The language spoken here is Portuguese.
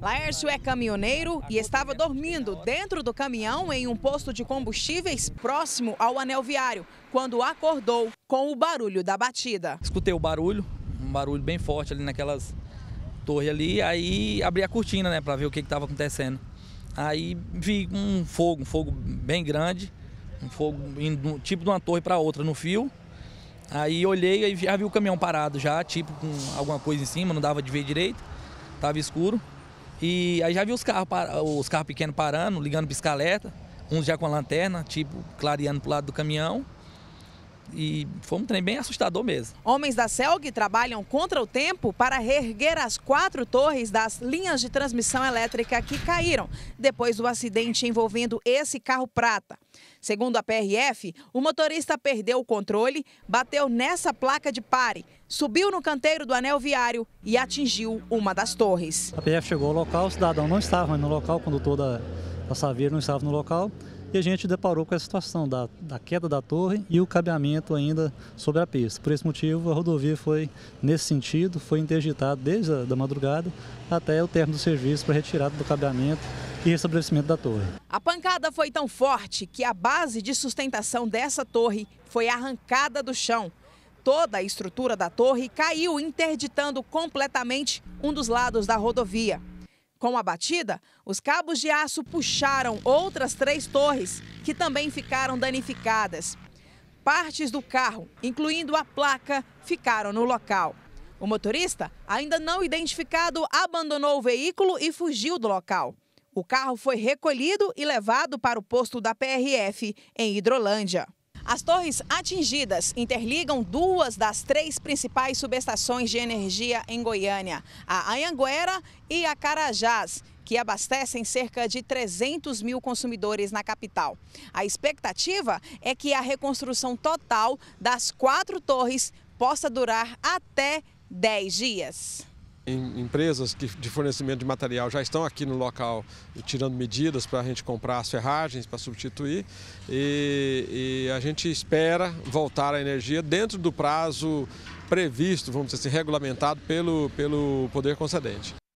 Laércio é caminhoneiro e estava dormindo dentro do caminhão em um posto de combustíveis próximo ao anel viário, quando acordou com o barulho da batida. Escutei o barulho, um barulho bem forte ali naquelas torres ali, aí abri a cortina, né, para ver o que estava acontecendo. Aí vi um fogo, um fogo bem grande, um fogo indo, tipo de uma torre para outra no fio. Aí olhei e já vi o caminhão parado já, tipo com alguma coisa em cima, não dava de ver direito, estava escuro. E aí já vi os carros, os carros pequenos parando, ligando piscaleta, uns já com a lanterna, tipo, clareando pro lado do caminhão e foi um trem bem assustador mesmo. Homens da CELG trabalham contra o tempo para reerguer as quatro torres das linhas de transmissão elétrica que caíram depois do acidente envolvendo esse carro prata. Segundo a PRF, o motorista perdeu o controle, bateu nessa placa de pare, subiu no canteiro do anel viário e atingiu uma das torres. A PRF chegou ao local, o cidadão não estava no local, o condutor da Savir não estava no local e a gente deparou com a situação da, da queda da torre e o cabeamento ainda sobre a pista. Por esse motivo, a rodovia foi, nesse sentido, foi interditada desde a da madrugada até o término do serviço para retirada do cabeamento e restabelecimento da torre. A pancada foi tão forte que a base de sustentação dessa torre foi arrancada do chão. Toda a estrutura da torre caiu, interditando completamente um dos lados da rodovia. Com a batida, os cabos de aço puxaram outras três torres, que também ficaram danificadas. Partes do carro, incluindo a placa, ficaram no local. O motorista, ainda não identificado, abandonou o veículo e fugiu do local. O carro foi recolhido e levado para o posto da PRF, em Hidrolândia. As torres atingidas interligam duas das três principais subestações de energia em Goiânia, a Anhanguera e a Carajás, que abastecem cerca de 300 mil consumidores na capital. A expectativa é que a reconstrução total das quatro torres possa durar até 10 dias em, empresas que, de fornecimento de material já estão aqui no local tirando medidas para a gente comprar as ferragens para substituir. E, e a gente espera voltar à energia dentro do prazo previsto, vamos dizer assim, regulamentado pelo, pelo poder concedente.